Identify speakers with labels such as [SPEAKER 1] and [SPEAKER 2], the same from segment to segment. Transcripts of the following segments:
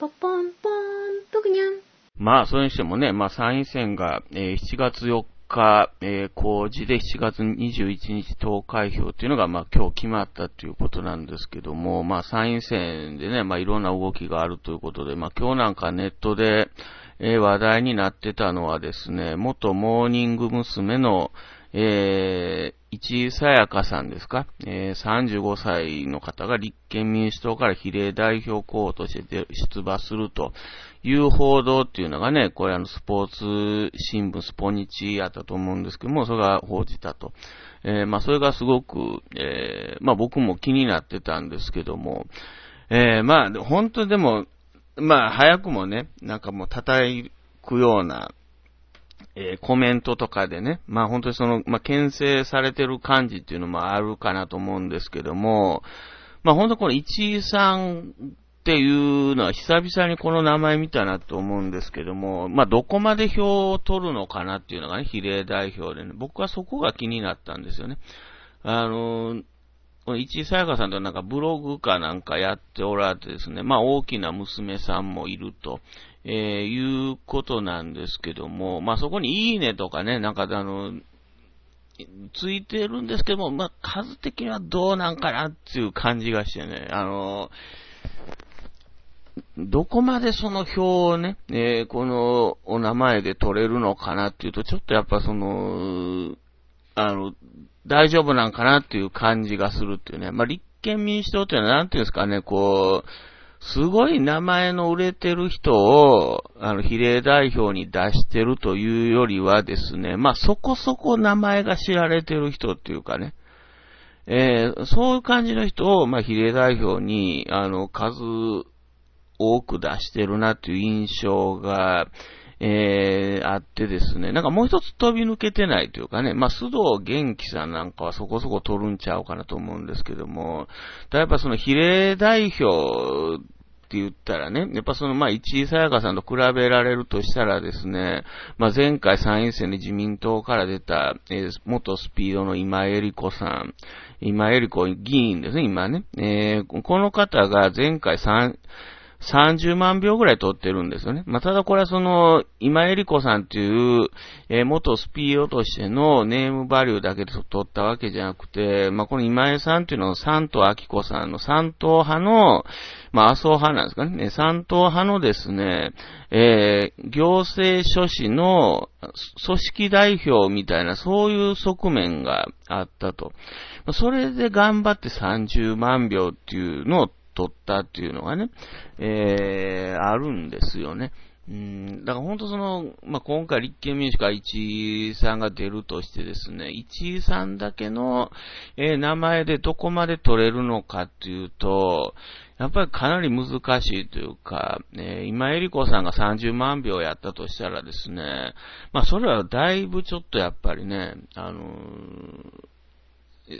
[SPEAKER 1] ポポンポン、まあ、それにしてもね、まあ、参院選が、えー、7月4日、えー、公示で7月21日投開票というのが、まあ、今日決まったということなんですけども、まあ、参院選でね、まあ、いろんな動きがあるということで、まあ、今日なんかネットで、えー、話題になってたのはですね、元モーニング娘。の、えー、市さやかさんですか、えー、35歳の方が立憲民主党から比例代表候補として出馬するという報道っていうのがね、これあのスポーツ新聞、スポニチやったと思うんですけども、それが報じたと。えー、まあそれがすごく、えー、まあ僕も気になってたんですけども、えー、まあ本当でも、まあ早くもね、なんかもう叩くようなえー、コメントとかでね、まあ本当にその、まあ牽制されてる感じっていうのもあるかなと思うんですけども、まあ本当この一位さんっていうのは久々にこの名前見たなと思うんですけども、まあどこまで票を取るのかなっていうのがね、比例代表でね、僕はそこが気になったんですよね。あのー一井さやかさんとなんかブログかなんかやっておられてですね、まあ大きな娘さんもいると。えー、いうことなんですけども、まあ、そこにいいねとかね、なんかあの、ついてるんですけども、まあ、数的にはどうなんかなっていう感じがしてね、あの、どこまでその表をね、えー、このお名前で取れるのかなっていうと、ちょっとやっぱその、あの、大丈夫なんかなっていう感じがするっていうね。まあ、立憲民主党っていうのはなんていうんですかね、こう、すごい名前の売れてる人を、あの、比例代表に出してるというよりはですね、まあ、そこそこ名前が知られてる人っていうかね、えー、そういう感じの人を、まあ、比例代表に、あの、数多く出してるなという印象が、えー、あってですね、なんかもう一つ飛び抜けてないというかね、まあ、須藤元気さんなんかはそこそこ取るんちゃうかなと思うんですけども、やっぱその比例代表って言ったらね、やっぱそのまあ一井さやかさんと比べられるとしたらですね、まあ前回参院選で自民党から出た、えー、元スピードの今江里子さん、今江里子議員ですね、今ね、えー、この方が前回参、30万秒ぐらい撮ってるんですよね。まあ、ただこれはその、今江里子さんっていう、えー、元スピードとしてのネームバリューだけで撮ったわけじゃなくて、まあ、この今江さんっていうのは三島明子さんの三島派の、まあ、麻生派なんですかね。三島派のですね、えー、行政書士の組織代表みたいな、そういう側面があったと。それで頑張って30万秒っていうのを取ったっていうのがね、えー、あるんですよね。うん、だから本当その、まあ、今回立憲民主が1さんが出るとしてですね、1さんだけの、えー、名前でどこまで取れるのかっていうと、やっぱりかなり難しいというか、ね、今えりこさんが30万票やったとしたらですね、まあ、それはだいぶちょっとやっぱりね、あのー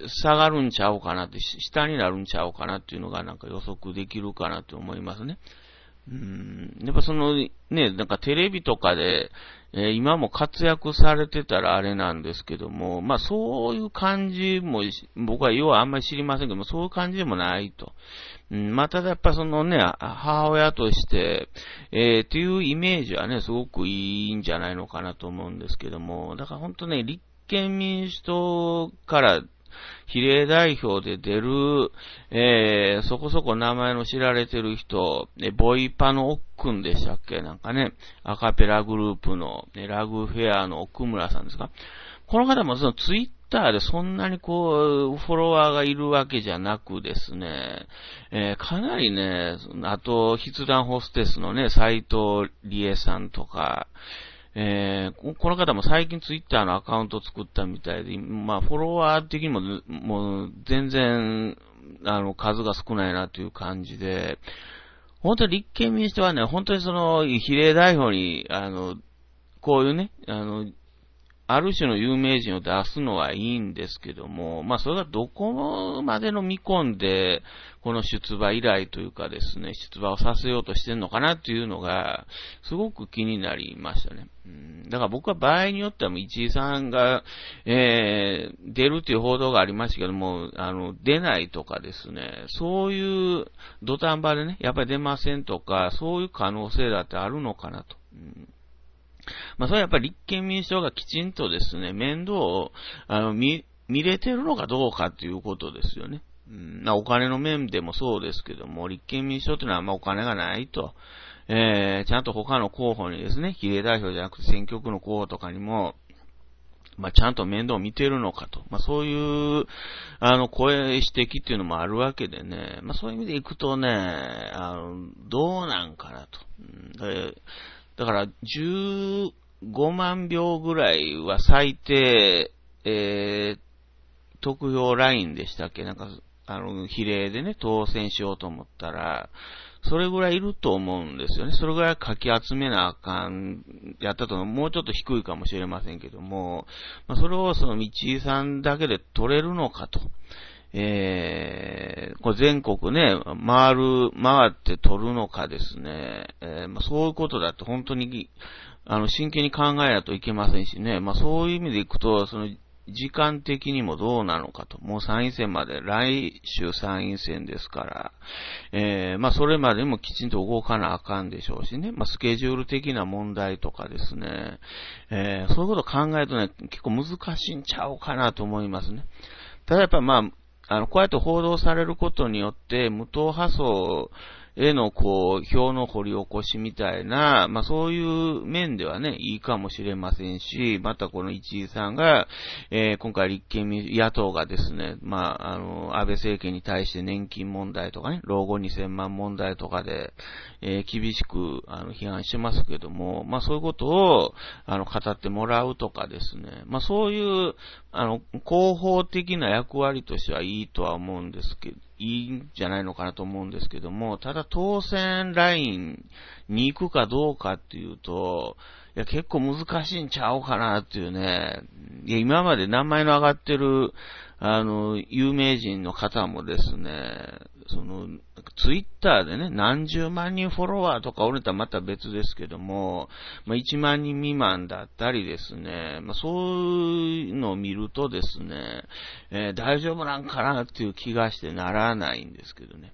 [SPEAKER 1] 下がるんちゃうかなって、下になるんちゃうかなっていうのがなんか予測できるかなって思いますね。うん、やっぱそのね、なんかテレビとかで、えー、今も活躍されてたらあれなんですけども、まあそういう感じも、僕は要はあんまり知りませんけども、そういう感じでもないと。うん、まあただやっぱそのね、母親として、えー、っていうイメージはね、すごくいいんじゃないのかなと思うんですけども、だから本当ね、立憲民主党から比例代表で出る、えー、そこそこ名前の知られてる人、えボイパの奥くんでしたっけなんかね、アカペラグループの、ね、ラグフェアの奥村さんですかこの方もそのツイッターでそんなにこう、フォロワーがいるわけじゃなくですね、えー、かなりね、あと、筆談ホステスのね、斎藤理恵さんとか、えー、この方も最近ツイッターのアカウントを作ったみたいで、まあ、フォロワー的にも、もう、全然、あの、数が少ないなという感じで、本当に立憲民主党はね、本当にその、比例代表に、あの、こういうね、あの、ある種の有名人を出すのはいいんですけども、まあ、それがどこまでの見込んで、この出馬依頼というかですね、出馬をさせようとしてるのかなというのが、すごく気になりましたね。うん、だから僕は場合によっては、一位さんが、えー、出るという報道がありましたけども、あの、出ないとかですね、そういう土壇場でね、やっぱり出ませんとか、そういう可能性だってあるのかなと。うんまあ、それはやっぱり立憲民主党がきちんとですね、面倒を、あの、見、見れてるのかどうかということですよね。うん、お金の面でもそうですけども、立憲民主党というのはあんまお金がないと、えー、ちゃんと他の候補にですね、比例代表じゃなくて選挙区の候補とかにも、まあ、ちゃんと面倒を見てるのかと。まあ、そういう、あの、声、指摘っていうのもあるわけでね。まあ、そういう意味でいくとね、あの、どうなんかなと。うんだから15万票ぐらいは最低、えー、得票ラインでしたっけなんか、あの、比例でね、当選しようと思ったら、それぐらいいると思うんですよね。それぐらいかき集めなあかん、やったともうちょっと低いかもしれませんけども、まあ、それをその道井さんだけで取れるのかと。えー、これ全国ね、回る、回って取るのかですね、えー、まあ、そういうことだって本当に、あの、真剣に考えないといけませんしね、まあ、そういう意味でいくと、その、時間的にもどうなのかと。もう参院選まで、来週参院選ですから、えー、まあ、それまでもきちんと動かなあかんでしょうしね、まあ、スケジュール的な問題とかですね、えー、そういうこと考えるとね、結構難しいんちゃうかなと思いますね。ただやっぱまあ、あの、こうやって報道されることによって、無党派層へのこう、表の掘り起こしみたいな、まあそういう面ではね、いいかもしれませんし、またこの一井さんが、えー、今回立憲民、野党がですね、まあ、あの、安倍政権に対して年金問題とかね、老後2000万問題とかで、えー、厳しく、あの、批判してますけども、まあそういうことを、あの、語ってもらうとかですね、まあそういう、あの、広報的な役割としてはいいとは思うんですけど、いいんじゃないのかなと思うんですけども、ただ当選ラインに行くかどうかっていうと、いや、結構難しいんちゃうかなっていうね、いや、今まで名前の上がってる、あの、有名人の方もですね、その、ツイッターでね、何十万人フォロワーとかおれたらまた別ですけども、まあ、1万人未満だったりですね、まあ、そういうのを見るとですね、えー、大丈夫なんかなっていう気がしてならないんですけどね。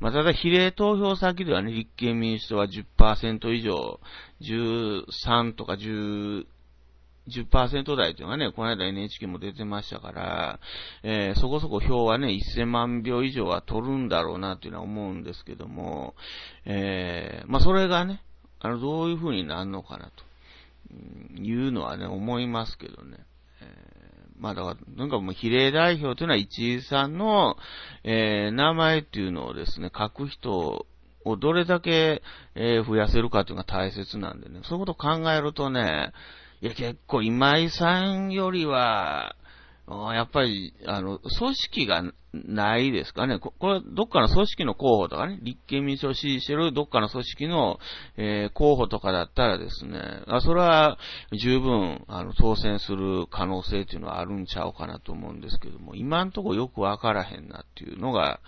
[SPEAKER 1] まあ、ただ、比例投票先ではね、立憲民主党は10%以上、13とか10、10%台というのがね、この間 NHK も出てましたから、えー、そこそこ票はね、1000万票以上は取るんだろうなというのは思うんですけども、えー、まあ、それがね、あの、どういう風になるのかなと、いうのはね、思いますけどね。えまあだから、なんかもう比例代表というのは一井さんの、えー、名前っていうのをですね、書く人をどれだけ、えー、増やせるかというのが大切なんでね、そういうことを考えるとね、いや、結構今井さんよりは、やっぱり、あの、組織がないですかね。ここれ、どっかの組織の候補とかね、立憲民主を支持してるどっかの組織の、えー、候補とかだったらですね、あそれは十分、あの、当選する可能性っていうのはあるんちゃうかなと思うんですけども、今んとこよくわからへんなっていうのが、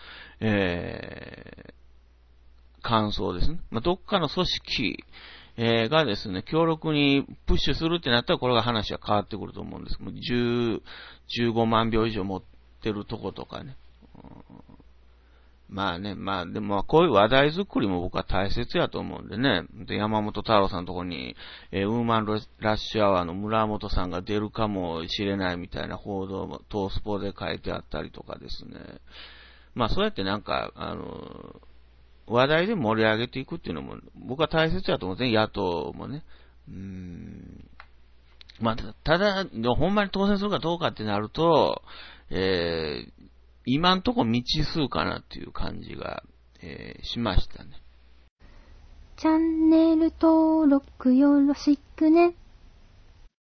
[SPEAKER 1] えー、感想ですね。まあ、どっかの組織、えー、がですね、強力にプッシュするってなったら、これが話は変わってくると思うんです。もう10、15万票以上持ってるとことかね。うん、まあね、まあ、でも、こういう話題作りも僕は大切やと思うんでね。で、山本太郎さんのとこに、えー、ウーマンラッシュアワーの村本さんが出るかもしれないみたいな報道も、トースポで書いてあったりとかですね。まあ、そうやってなんか、あのー話題で盛り上げていくっていうのも、僕は大切だと思うんですね、野党もね。うんまあ、ただ、ほんまに当選するかどうかってなると、えー、今んとこ未知数かなっていう感じが、えー、しましたね。チャンネル登録よろしくね。